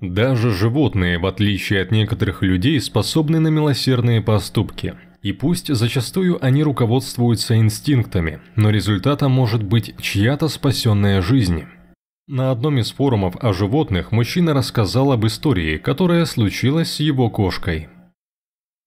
Даже животные, в отличие от некоторых людей, способны на милосердные поступки. И пусть зачастую они руководствуются инстинктами, но результатом может быть чья-то спасенная жизнь. На одном из форумов о животных мужчина рассказал об истории, которая случилась с его кошкой.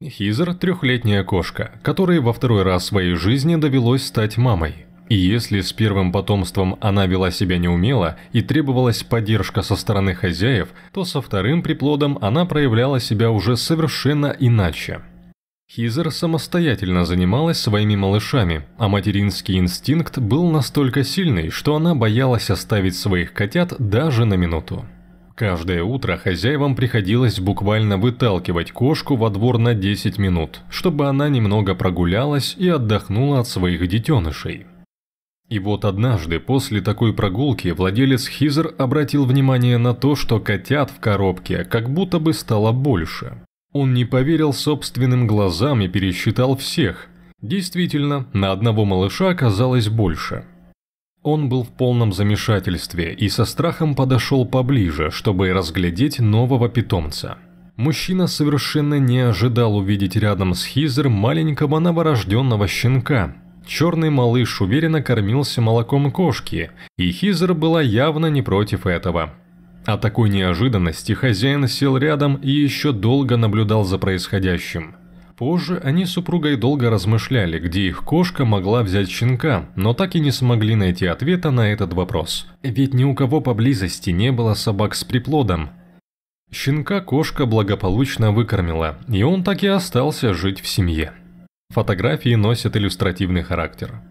Хизер – трехлетняя кошка, которой во второй раз в своей жизни довелось стать мамой. И если с первым потомством она вела себя неумело и требовалась поддержка со стороны хозяев, то со вторым приплодом она проявляла себя уже совершенно иначе. Хизер самостоятельно занималась своими малышами, а материнский инстинкт был настолько сильный, что она боялась оставить своих котят даже на минуту. Каждое утро хозяевам приходилось буквально выталкивать кошку во двор на 10 минут, чтобы она немного прогулялась и отдохнула от своих детенышей. И вот однажды после такой прогулки владелец Хизер обратил внимание на то, что котят в коробке как будто бы стало больше. Он не поверил собственным глазам и пересчитал всех. Действительно, на одного малыша оказалось больше. Он был в полном замешательстве и со страхом подошел поближе, чтобы разглядеть нового питомца. Мужчина совершенно не ожидал увидеть рядом с Хизер маленького новорожденного щенка – Черный малыш уверенно кормился молоком кошки, и Хизер была явно не против этого. От такой неожиданности хозяин сел рядом и еще долго наблюдал за происходящим. Позже они с супругой долго размышляли, где их кошка могла взять щенка, но так и не смогли найти ответа на этот вопрос. Ведь ни у кого поблизости не было собак с приплодом. Щенка кошка благополучно выкормила, и он так и остался жить в семье. Фотографии носят иллюстративный характер.